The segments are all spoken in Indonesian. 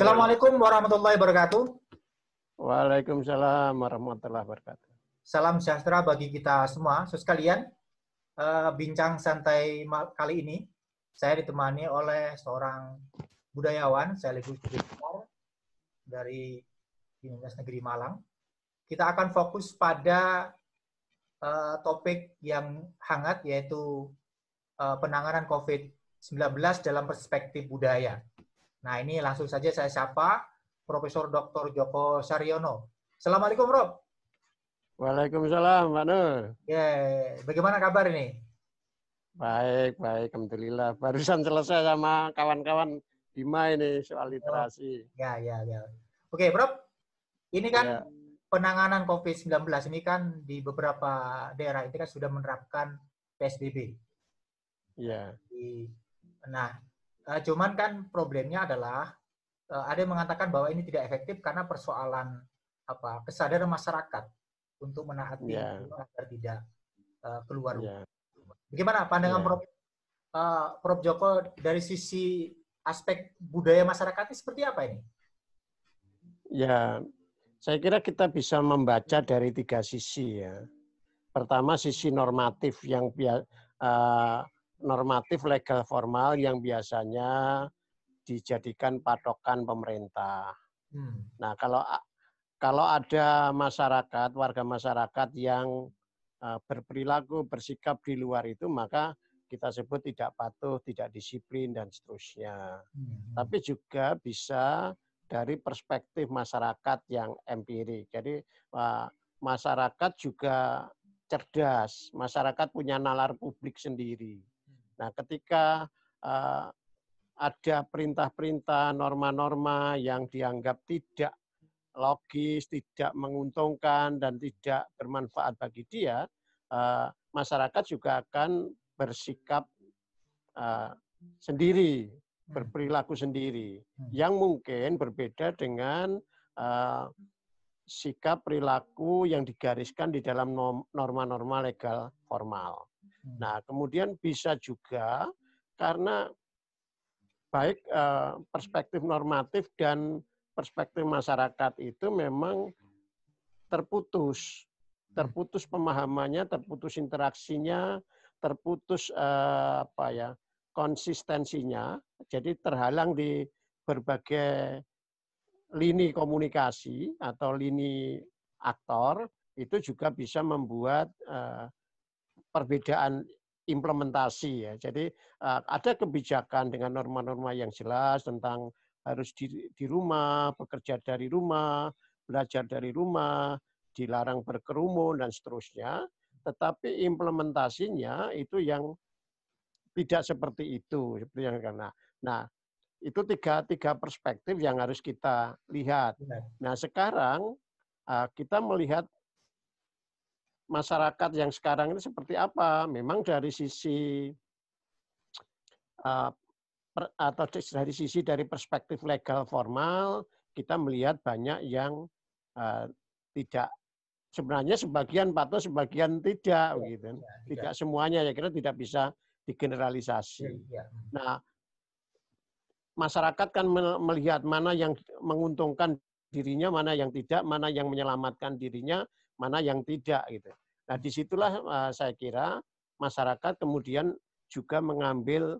Assalamualaikum warahmatullahi wabarakatuh. Waalaikumsalam warahmatullahi wabarakatuh. Salam sejahtera bagi kita semua. So, sekalian, eh, bincang santai kali ini saya ditemani oleh seorang budayawan saya sekaligus direktur dari Dinas Negeri Malang. Kita akan fokus pada eh, topik yang hangat yaitu eh, penanganan COVID-19 dalam perspektif budaya. Nah, ini langsung saja saya sapa Profesor Dr. Joko Saryono. Assalamualaikum, Prof. Waalaikumsalam, Pak Nur. Yeah. Bagaimana kabar ini? Baik, baik. Alhamdulillah. Barusan selesai sama kawan-kawan Bima ini soal oh, literasi. ya, ya, ya. Oke, Prof. Ini kan ya. penanganan COVID-19 ini kan di beberapa daerah itu kan sudah menerapkan PSBB. Iya. Nah, Eh, cuman kan problemnya adalah eh, ada yang mengatakan bahwa ini tidak efektif karena persoalan apa kesadaran masyarakat untuk menaati yeah. agar tidak uh, keluar rumah. Ya. Yeah. Bagaimana pandangan yeah. Prof. Uh, Prof. Joko dari sisi aspek budaya masyarakatnya seperti apa ini? Ya, saya kira kita bisa membaca dari tiga sisi ya. Pertama sisi normatif yang uh, normatif legal formal yang biasanya dijadikan patokan pemerintah. Hmm. Nah, kalau kalau ada masyarakat, warga masyarakat yang e, berperilaku, bersikap di luar itu, maka kita sebut tidak patuh, tidak disiplin, dan seterusnya. Hmm. Tapi juga bisa dari perspektif masyarakat yang empirik. Jadi e, masyarakat juga cerdas, masyarakat punya nalar publik sendiri. Nah, ketika uh, ada perintah-perintah, norma-norma yang dianggap tidak logis, tidak menguntungkan, dan tidak bermanfaat bagi dia, uh, masyarakat juga akan bersikap uh, sendiri, hmm. berperilaku sendiri, hmm. yang mungkin berbeda dengan uh, sikap perilaku yang digariskan di dalam norma-norma legal formal. Hmm. Nah, kemudian bisa juga karena baik eh, perspektif normatif dan perspektif masyarakat itu memang terputus, hmm. terputus pemahamannya, terputus interaksinya, terputus eh, apa ya konsistensinya, jadi terhalang di berbagai lini komunikasi atau lini aktor itu juga bisa membuat eh, perbedaan implementasi ya. Jadi eh, ada kebijakan dengan norma-norma yang jelas tentang harus di, di rumah, bekerja dari rumah, belajar dari rumah, dilarang berkerumun dan seterusnya. Tetapi implementasinya itu yang tidak seperti itu seperti yang karena. Nah, itu tiga, tiga perspektif yang harus kita lihat. Iya. Nah sekarang ah, kita melihat masyarakat yang sekarang ini seperti apa. Memang dari sisi ah, atau dari sisi dari perspektif legal formal kita melihat banyak yang ah, tidak sebenarnya sebagian patuh sebagian tidak ya, gitu kan. iya, iya. tidak. semuanya ya kita tidak bisa digeneralisasi nah masyarakat kan melihat mana yang menguntungkan dirinya, mana yang tidak, mana yang menyelamatkan dirinya, mana yang tidak gitu. Nah, disitulah eh, saya kira masyarakat kemudian juga mengambil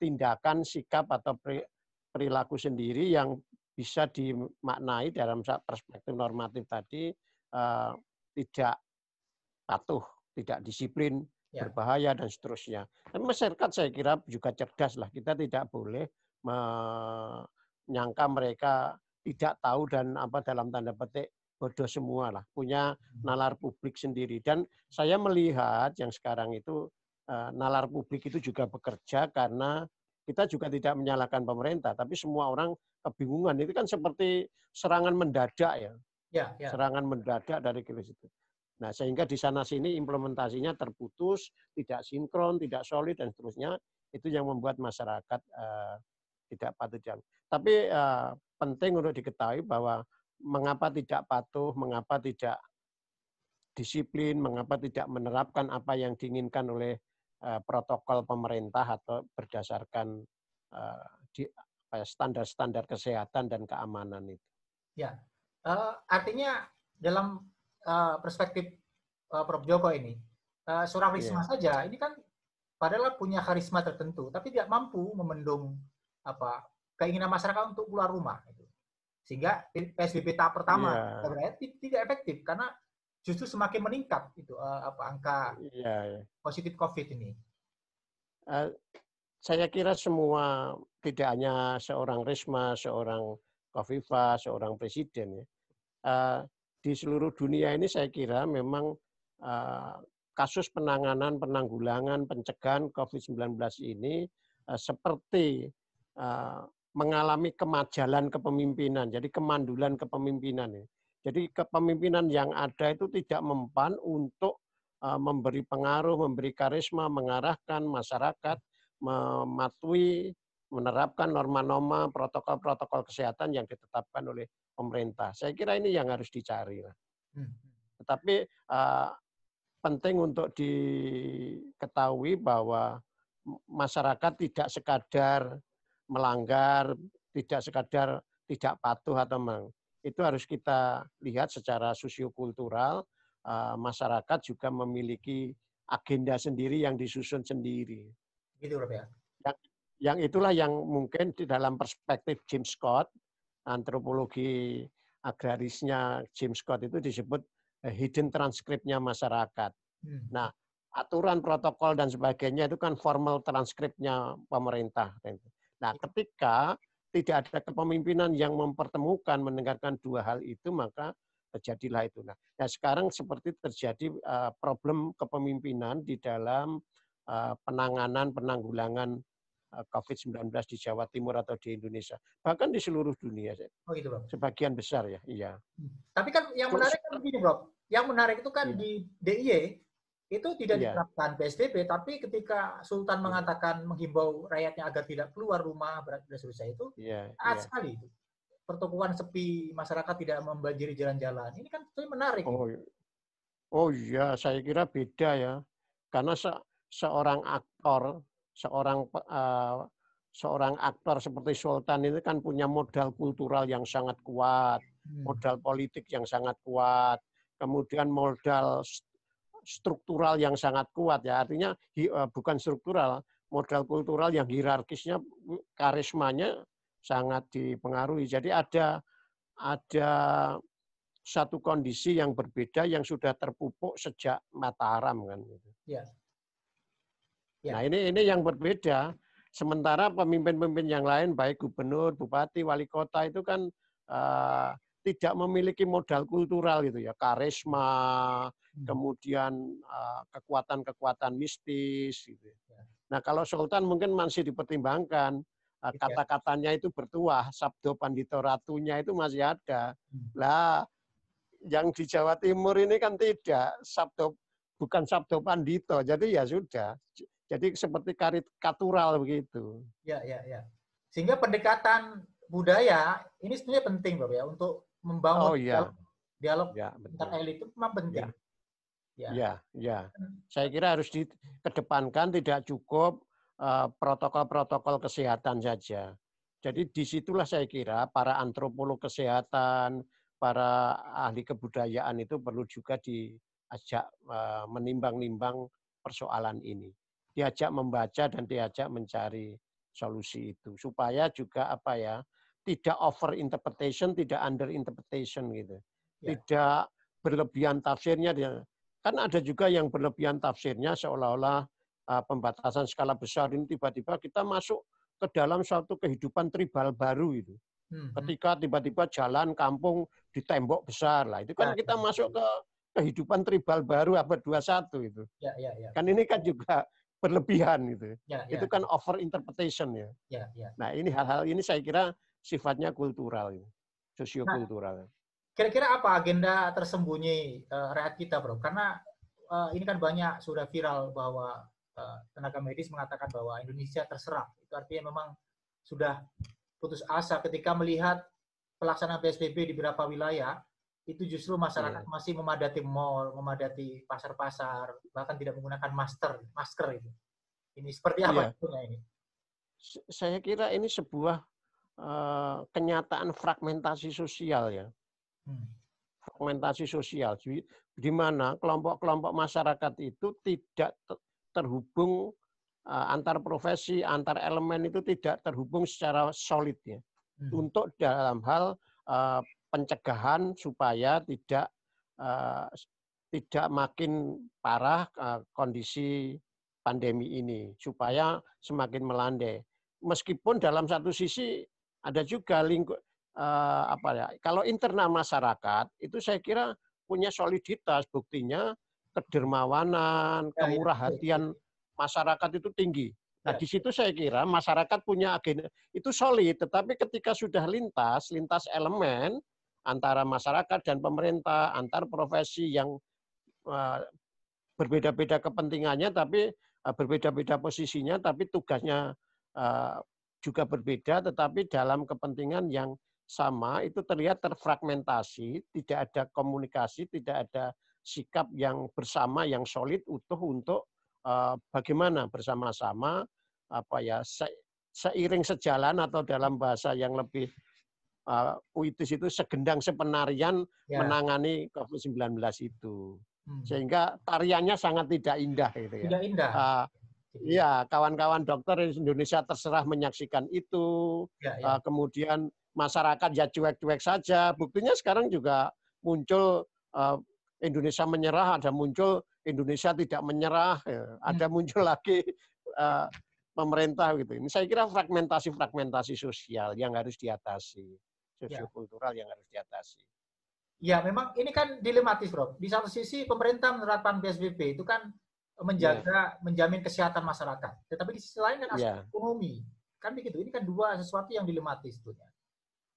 tindakan, sikap atau perilaku sendiri yang bisa dimaknai dalam perspektif normatif tadi uh, tidak patuh, tidak disiplin, ya. berbahaya dan seterusnya. Tapi masyarakat saya kira juga cerdas lah. Kita tidak boleh menyangka mereka tidak tahu dan apa dalam tanda petik bodoh semua lah, punya hmm. nalar publik sendiri. Dan saya melihat yang sekarang itu eh, nalar publik itu juga bekerja karena kita juga tidak menyalahkan pemerintah, tapi semua orang kebingungan. Itu kan seperti serangan mendadak ya. Ya, ya. Serangan mendadak dari krisis itu. Nah, sehingga di sana sini implementasinya terputus, tidak sinkron, tidak solid dan seterusnya. Itu yang membuat masyarakat uh, tidak patuh jam. Tapi uh, penting untuk diketahui bahwa mengapa tidak patuh, mengapa tidak disiplin, mengapa tidak menerapkan apa yang diinginkan oleh uh, protokol pemerintah atau berdasarkan uh, di, ya, standar-standar kesehatan dan keamanan itu. Ya, uh, artinya dalam uh, perspektif uh, Prof Joko ini, uh, Surawisma yeah. saja ini kan padahal punya karisma tertentu, tapi tidak mampu memendung apa keinginan masyarakat untuk keluar rumah gitu. sehingga psbb tahap pertama yeah. Iya. tidak efektif karena justru semakin meningkat itu uh, eh, apa angka yeah, yeah. positif covid ini uh, saya kira semua tidak hanya seorang Risma, seorang Kofifa, seorang presiden ya. Uh, di seluruh dunia ini saya kira memang uh, kasus penanganan, penanggulangan, pencegahan COVID-19 ini uh, seperti Eh, mengalami kemajalan kepemimpinan, jadi kemandulan kepemimpinan. Jadi kepemimpinan yang ada itu tidak mempan untuk eh, memberi pengaruh, memberi karisma, mengarahkan masyarakat, mematuhi, menerapkan norma-norma, protokol-protokol kesehatan yang ditetapkan oleh pemerintah. Saya kira ini yang harus dicari. Hmm. Tetapi eh, penting untuk diketahui bahwa masyarakat tidak sekadar melanggar, tidak sekadar tidak patuh atau meng. Itu harus kita lihat secara sosiokultural, eh, masyarakat juga memiliki agenda sendiri yang disusun sendiri. Gitu, Prof. ya? Yang, itulah yang mungkin di dalam perspektif James Scott, antropologi agrarisnya James Scott itu disebut eh, hidden transkripnya masyarakat. Hmm. Nah, aturan protokol dan sebagainya itu kan formal transkripnya pemerintah. Gitu. Nah, ketika tidak ada kepemimpinan yang mempertemukan mendengarkan dua hal itu, maka terjadilah itu. Nah, nah sekarang seperti terjadi uh, problem kepemimpinan di dalam uh, penanganan penanggulangan uh, eh, COVID-19 di Jawa Timur atau di Indonesia, bahkan di seluruh dunia. Oh gitu, Bro. Sebagian besar ya, iya. Hmm. Tapi kan yang menarik kan begini, Bro. Yang menarik itu kan iya. di DIY itu tidak yeah. diterapkan PSBB, tapi ketika Sultan yeah. mengatakan menghimbau rakyatnya agar tidak keluar rumah dan seterusnya itu, yeah. Iya, saat yeah. sekali itu pertokoan sepi, masyarakat tidak membanjiri jalan-jalan. Ini kan tentunya menarik. Oh, iya. oh iya, saya kira beda ya, karena se seorang aktor, seorang uh, seorang aktor seperti Sultan ini kan punya modal kultural yang sangat kuat, hmm. modal politik yang sangat kuat, kemudian modal struktural yang sangat kuat ya. Artinya eh, bukan struktural, modal kultural yang hierarkisnya karismanya sangat dipengaruhi. Jadi ada ada satu kondisi yang berbeda yang sudah terpupuk sejak Mataram kan gitu. Ya. ya. Nah, ini ini yang berbeda. Sementara pemimpin-pemimpin yang lain baik gubernur, bupati, wali kota itu kan uh, tidak memiliki modal kultural gitu ya, karisma, hmm. kemudian eh, kekuatan-kekuatan mistis gitu. Ya. Ya. Nah, kalau sultan mungkin masih dipertimbangkan eh, iya. kata-katanya itu bertuah, sabdo pandito ratunya itu masih ada. Hmm. Lah yang di Jawa Timur ini kan tidak sabdo bukan sabdo pandito. Jadi ya sudah. Jadi seperti karit katural begitu. Ya, ya, ya. Sehingga pendekatan budaya ini sebenarnya penting Bapak ya untuk membangun oh, yeah. dialog, yeah, ya, antar elit itu memang penting. Yeah. Ya. ya, ya. Saya kira harus dikedepankan tidak cukup eh, protokol-protokol uh, kesehatan saja. Jadi disitulah saya kira para antropolog kesehatan, para ahli kebudayaan itu perlu juga diajak uh, menimbang-nimbang persoalan ini. Diajak membaca dan diajak mencari solusi itu supaya juga apa ya tidak over interpretation, tidak under interpretation gitu. Yeah. Tidak berlebihan tafsirnya dia. Kan ada juga yang berlebihan tafsirnya seolah-olah uh, pembatasan skala besar ini tiba-tiba kita masuk ke dalam suatu kehidupan tribal baru itu. Mm-hmm. Ketika tiba-tiba jalan kampung di tembok besar lah itu kan yeah, kita yeah. masuk ke kehidupan tribal baru abad 21 itu. Ya, ya, ya. Kan ini kan juga berlebihan gitu. Yeah, yeah. Itu kan over interpretation ya. ya, ya. Nah, ini hal-hal ini saya kira sifatnya kultural, gitu, sosiokultural. Nah, kira-kira apa agenda tersembunyi uh, eh, rehat kita, Bro? Karena uh, ini kan banyak sudah viral bahwa uh, tenaga medis mengatakan bahwa Indonesia terserang. Itu artinya memang sudah putus asa ketika melihat pelaksanaan PSBB di beberapa wilayah itu justru masyarakat yeah. masih memadati mall, memadati pasar-pasar, bahkan tidak menggunakan masker, masker itu. Ini seperti apa yeah. Iya. ini? Saya kira ini sebuah Eh, kenyataan fragmentasi sosial ya. Hmm. Fragmentasi sosial. di mana kelompok-kelompok masyarakat itu tidak terhubung eh, antar profesi, antar elemen itu tidak terhubung secara solid ya. Hmm. Untuk dalam hal eh, pencegahan supaya tidak tidak makin parah kondisi pandemi ini supaya semakin melandai. Meskipun dalam satu sisi ada juga lingkup eh, apa ya kalau internal masyarakat itu saya kira punya soliditas buktinya kedermawanan ya, ya. kemurah hatian masyarakat itu tinggi nah ya. di situ saya kira masyarakat punya agenda itu solid tetapi ketika sudah lintas lintas elemen antara masyarakat dan pemerintah antar profesi yang eh, berbeda-beda kepentingannya tapi eh, berbeda-beda posisinya tapi tugasnya eh, juga berbeda, tetapi dalam kepentingan yang sama itu terlihat terfragmentasi, tidak ada komunikasi, tidak ada sikap yang bersama, yang solid, utuh untuk uh, bagaimana bersama-sama apa ya se seiring sejalan atau dalam bahasa yang lebih uh, itu segendang sepenarian ya. menangani COVID-19 itu. Hmm. Sehingga tariannya sangat tidak indah gitu ya. Tidak indah. Uh, Iya, kawan-kawan dokter Indonesia terserah menyaksikan itu. Ya, ya. kemudian masyarakat ya cuek-cuek saja. Buktinya sekarang juga muncul eh, Indonesia menyerah, ada muncul Indonesia tidak menyerah, ya. ada hmm. muncul lagi eh, pemerintah gitu. Ini saya kira fragmentasi-fragmentasi sosial yang harus diatasi, iya. sosiokultural ya. yang harus diatasi. Ya, memang ini kan dilematis, Bro. Di satu sisi pemerintah menerapkan PSBB itu kan menjaga yeah. menjamin kesehatan masyarakat. Tetapi di sisi lain kan iya. aspek yeah. ekonomi kan begitu. Ini kan dua sesuatu yang dilematis sebetulnya.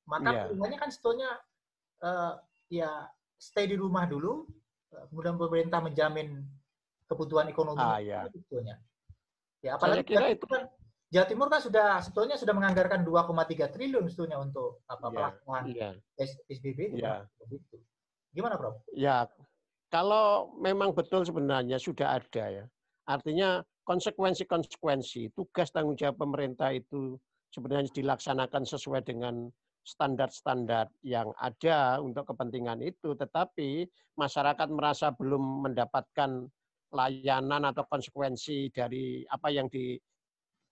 Maka yeah. Iya. kan sebetulnya uh, ya stay di rumah dulu, uh, kemudian pemerintah menjamin kebutuhan ekonomi ah, iya. gitu ya. Ya apalagi Saya kira itu kan, Jawa Timur kan sudah sebetulnya sudah menganggarkan 2,3 triliun sebetulnya untuk apa yeah. pelaksanaan yeah. SBB. Yeah. Gitu. Gimana, Prof? Ya, yeah kalau memang betul sebenarnya sudah ada ya, artinya konsekuensi-konsekuensi tugas tanggung jawab pemerintah itu sebenarnya dilaksanakan sesuai dengan standar-standar yang ada untuk kepentingan itu, tetapi masyarakat merasa belum mendapatkan layanan atau konsekuensi dari apa yang di,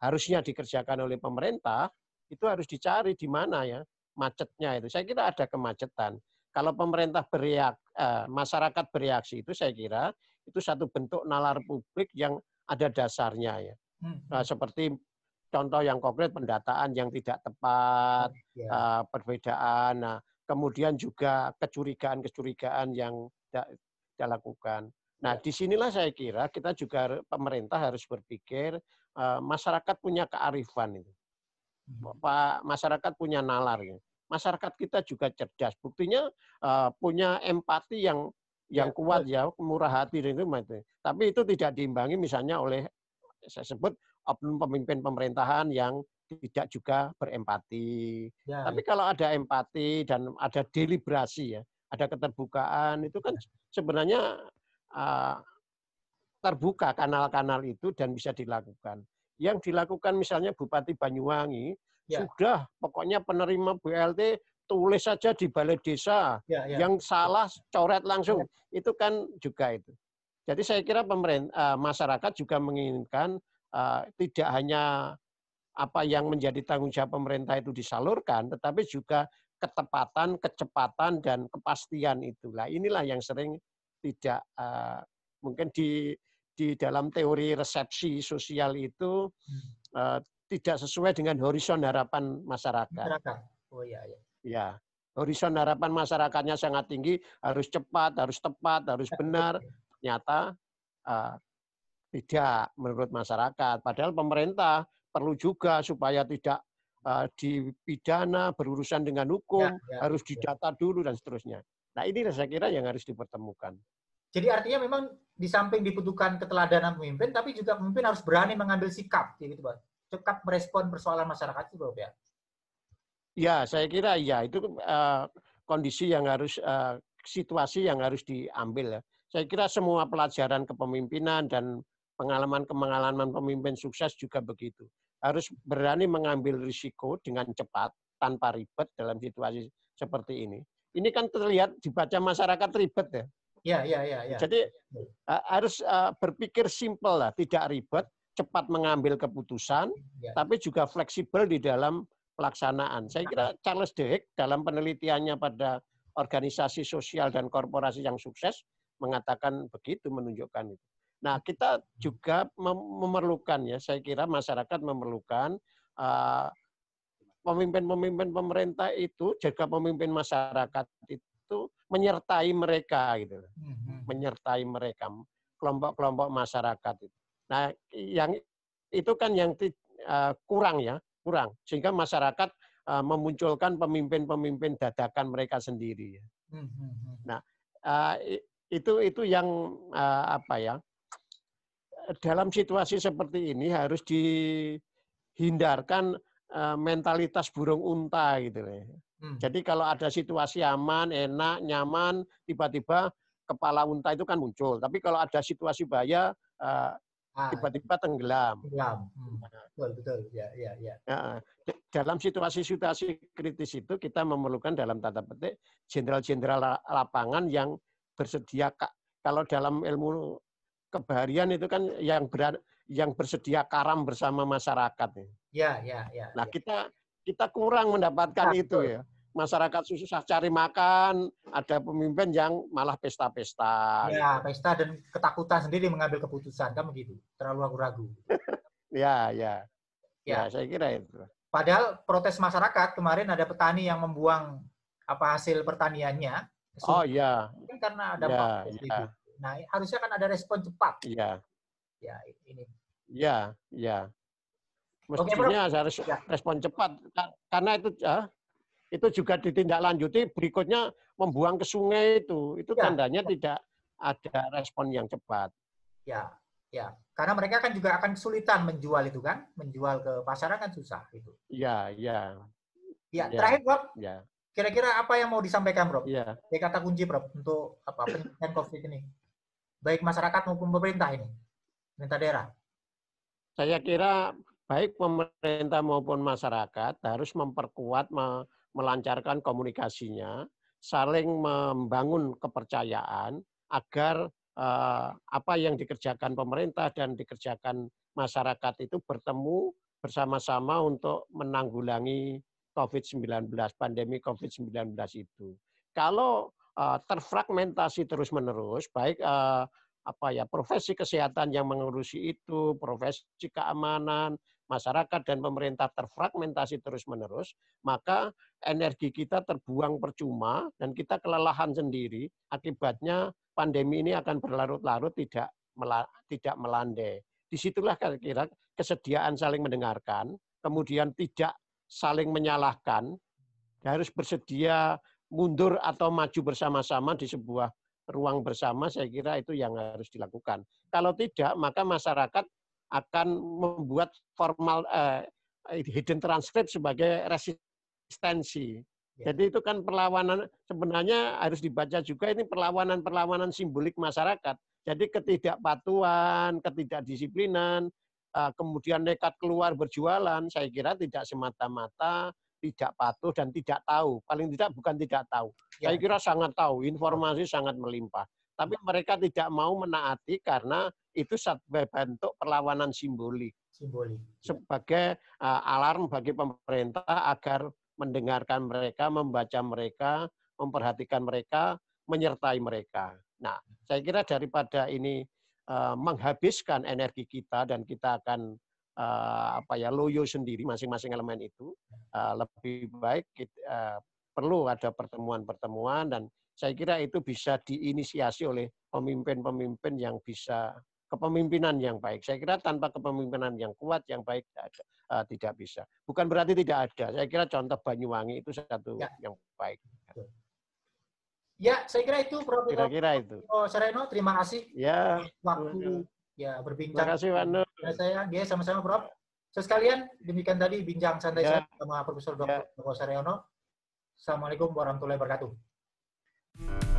harusnya dikerjakan oleh pemerintah, itu harus dicari di mana ya macetnya itu. Saya kira ada kemacetan. Kalau pemerintah bereak, eh, masyarakat bereaksi itu saya kira itu satu bentuk nalar publik yang ada dasarnya ya. Hmm, hmm. Nah, seperti contoh yang konkret pendataan yang tidak tepat, ya. uh, perbedaan, nah, kemudian juga kecurigaan-kecurigaan yang tidak lakukan. Nah, iya. disinilah saya kira kita juga pemerintah harus berpikir uh, masyarakat punya kearifan itu, Pak masyarakat punya nalar ya masyarakat kita juga cerdas. Buktinya uh, punya empati yang yang ya, kuat ya, murah hati dan itu. Tapi itu tidak diimbangi misalnya oleh saya sebut oknum pemimpin pemerintahan yang tidak juga berempati. Ya, Tapi ya. kalau ada empati dan ada deliberasi ya, ada keterbukaan itu kan ya. sebenarnya uh, terbuka kanal-kanal itu dan bisa dilakukan. Yang dilakukan misalnya Bupati Banyuwangi ya. sudah pokoknya penerima BLT tulis saja di balai desa ya, ya. yang salah coret langsung ya. itu kan juga itu jadi saya kira pemerintah eh, masyarakat juga menginginkan uh, tidak hanya apa yang menjadi tanggung jawab pemerintah itu disalurkan tetapi juga ketepatan kecepatan dan kepastian itulah inilah yang sering tidak uh, mungkin di di dalam teori resepsi sosial itu uh, tidak sesuai dengan horizon harapan masyarakat. masyarakat. Oh iya iya. Ya. Horizon harapan masyarakatnya sangat tinggi, harus cepat, harus tepat, harus benar. Ternyata uh, tidak menurut masyarakat. Padahal pemerintah perlu juga supaya tidak uh, dipidana, berurusan dengan hukum, ya, ya, harus ya. didata ya. dulu dan seterusnya. Nah ini saya kira yang harus dipertemukan. Jadi artinya memang di samping dibutuhkan keteladanan pemimpin, tapi juga pemimpin harus berani mengambil sikap, gitu, Pak cepat merespon persoalan masyarakat itu, ya? ya? saya kira ya itu uh, kondisi yang harus uh, situasi yang harus diambil ya. Saya kira semua pelajaran kepemimpinan dan pengalaman-pengalaman pemimpin sukses juga begitu. Harus berani mengambil risiko dengan cepat tanpa ribet dalam situasi seperti ini. Ini kan terlihat dibaca masyarakat ribet ya. Ya, ya, ya, ya. Jadi uh, harus uh, berpikir simpel lah, tidak ribet, cepat mengambil keputusan, ya. tapi juga fleksibel di dalam pelaksanaan. Saya kira Charles Dehek dalam penelitiannya pada organisasi sosial dan korporasi yang sukses mengatakan begitu, menunjukkan itu. Nah, kita juga memerlukan ya, saya kira masyarakat memerlukan pemimpin eh, pemimpin-pemimpin pemerintah itu, jaga pemimpin masyarakat itu menyertai mereka gitu, mhm. menyertai mereka kelompok-kelompok masyarakat itu. Nah, yang itu kan yang uh, kurang ya, kurang. Sehingga masyarakat uh, memunculkan pemimpin-pemimpin dadakan mereka sendiri. Ya. Hmm, hmm, hmm. Nah, uh, itu itu yang uh, apa ya? Dalam situasi seperti ini harus dihindarkan uh, mentalitas burung unta gitu ya. Jadi kalau ada situasi aman, enak, nyaman, tiba-tiba kepala unta itu kan muncul. Tapi kalau ada situasi bahaya, Ah, tiba-tiba tenggelam. Tenggelam. Hmm. Nah. Betul betul. Ya ya ya. dalam situasi-situasi kritis itu kita memerlukan dalam tanda petik jenderal-jenderal lapangan yang bersedia kalau dalam ilmu kebaharian itu kan yang beran, yang bersedia karam bersama masyarakat. Ya ya ya. Nah ya. kita kita kurang mendapatkan nah, itu ya masyarakat susah cari makan, ada pemimpin yang malah pesta-pesta. Ya, pesta dan ketakutan sendiri mengambil keputusan, kan begitu. Terlalu ragu-ragu. ya, ya, ya. Ya, saya kira itu. Padahal protes masyarakat kemarin ada petani yang membuang apa hasil pertaniannya. Oh iya. Kan karena ada ya, ya. Itu. Nah, harusnya kan ada respon cepat. Iya. Ya, ini. Iya, iya. Mestinya harus ya. respon cepat karena itu ah, itu juga ditindaklanjuti berikutnya membuang ke sungai itu itu ya, ya. tandanya tidak ada respon yang cepat ya ya karena mereka kan juga akan kesulitan menjual itu kan menjual ke pasar kan susah itu ya ya ya, ya terakhir bro ya kira-kira apa yang mau disampaikan bro ya Dari kata kunci bro untuk apa penyelesaian COVID ini baik masyarakat maupun pemerintah ini pemerintah daerah saya kira baik pemerintah maupun masyarakat harus memperkuat melancarkan komunikasinya, saling membangun kepercayaan agar eh, apa yang dikerjakan pemerintah dan dikerjakan masyarakat itu bertemu bersama-sama untuk menanggulangi COVID-19, pandemi COVID-19 itu. Kalau eh, terfragmentasi terus-menerus, baik eh, apa ya profesi kesehatan yang mengurusi itu, profesi keamanan, masyarakat dan pemerintah terfragmentasi terus-menerus, maka energi kita terbuang percuma dan kita kelelahan sendiri. Akibatnya pandemi ini akan berlarut-larut tidak tidak melandai. Disitulah kira-kira kesediaan saling mendengarkan, kemudian tidak saling menyalahkan, harus bersedia mundur atau maju bersama-sama di sebuah ruang bersama, saya kira itu yang harus dilakukan. Kalau tidak, maka masyarakat akan membuat formal uh, hidden transcript sebagai resistensi. Ya. Jadi itu kan perlawanan sebenarnya harus dibaca juga ini perlawanan-perlawanan simbolik masyarakat. Jadi ketidakpatuhan, ketidakdisiplinan, eh, kemudian nekat keluar berjualan, saya kira tidak semata-mata tidak patuh dan tidak tahu. Paling tidak bukan tidak tahu. Ya. Saya kira sangat tahu, informasi sangat melimpah. Tapi mereka tidak mau menaati karena itu sebagai bentuk perlawanan simbolik. Simbolik. Iya. Sebagai uh, alarm bagi pemerintah agar mendengarkan mereka, membaca mereka, memperhatikan mereka, menyertai mereka. Nah, saya kira daripada ini uh, menghabiskan energi kita dan kita akan uh, apa ya loyo sendiri masing-masing elemen itu uh, lebih baik kita, uh, perlu ada pertemuan-pertemuan dan saya kira itu bisa diinisiasi oleh pemimpin-pemimpin yang bisa kepemimpinan yang baik. Saya kira tanpa kepemimpinan yang kuat, yang baik tidak, ada, uh, tidak bisa. Bukan berarti tidak ada. Saya kira contoh Banyuwangi itu satu ya. yang baik. Ya, saya kira itu Prof. Kira-kira itu. Oh, Sereno, terima kasih. Ya. Waktu ya berbincang. Terima kasih, Wano. saya, dia sama-sama, Prof. So, sekalian, demikian tadi bincang santai ya. saya sama Profesor Dr. Ya. Sereno. Assalamualaikum warahmatullahi wabarakatuh. Thank you